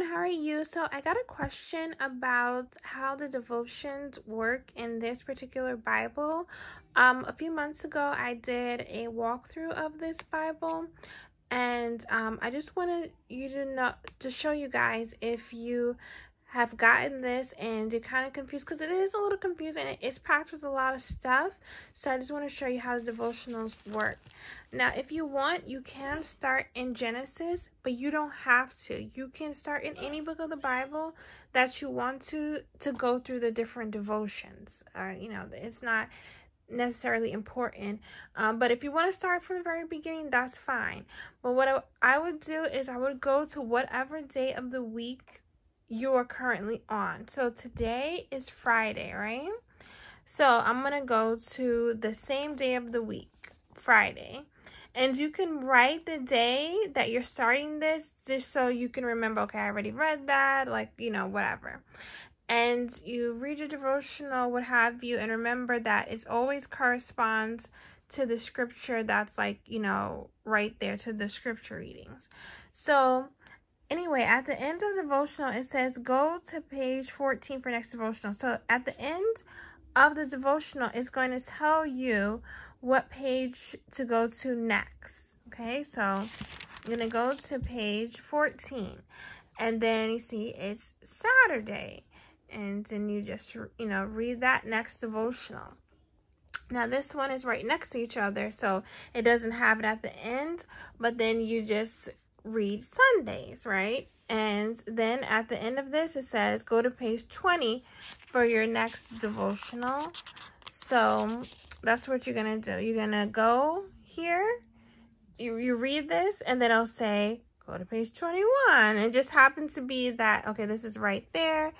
everyone. How are you? So I got a question about how the devotions work in this particular Bible. Um, a few months ago, I did a walkthrough of this Bible, and um, I just wanted you to know to show you guys if you have gotten this and you're kind of confused because it is a little confusing it is packed with a lot of stuff so i just want to show you how the devotionals work now if you want you can start in genesis but you don't have to you can start in any book of the bible that you want to to go through the different devotions uh, you know it's not necessarily important um, but if you want to start from the very beginning that's fine but what I, I would do is i would go to whatever day of the week you're currently on. So today is Friday, right? So I'm going to go to the same day of the week, Friday. And you can write the day that you're starting this just so you can remember, okay, I already read that, like, you know, whatever. And you read your devotional, what have you, and remember that it always corresponds to the scripture that's like, you know, right there to the scripture readings. So anyway, at the end of devotional, it says go to page 14 for next devotional. So at the end of the devotional, it's going to tell you what page to go to next. Okay, so I'm going to go to page 14. And then you see it's Saturday. And then you just, you know, read that next devotional. Now this one is right next to each other, so it doesn't have it at the end, but then you just read Sundays, right? And then at the end of this, it says go to page 20 for your next devotional. So that's what you're going to do. You're going to go here, you, you read this, and then I'll say go to page 21. It just happens to be that, okay, this is right there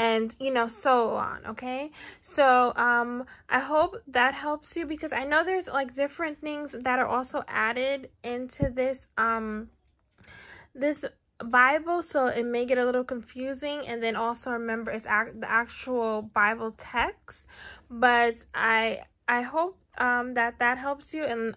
and you know so on okay so um i hope that helps you because i know there's like different things that are also added into this um this Bible, so it may get a little confusing. And then also remember it's the actual Bible text. But I I hope um, that that helps you. And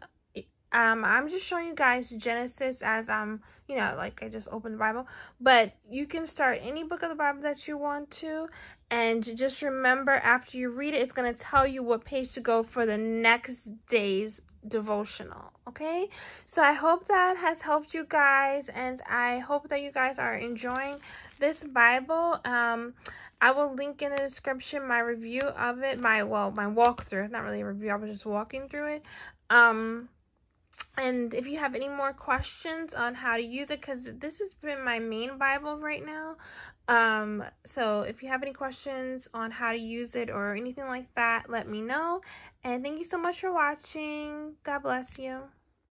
um, I'm just showing you guys Genesis as I'm, um, you know, like I just opened the Bible. But you can start any book of the Bible that you want to. And just remember after you read it, it's going to tell you what page to go for the next day's devotional okay so i hope that has helped you guys and i hope that you guys are enjoying this bible um i will link in the description my review of it my well my walkthrough not really a review i was just walking through it um and if you have any more questions on how to use it because this has been my main bible right now um, so if you have any questions on how to use it or anything like that let me know and thank you so much for watching god bless you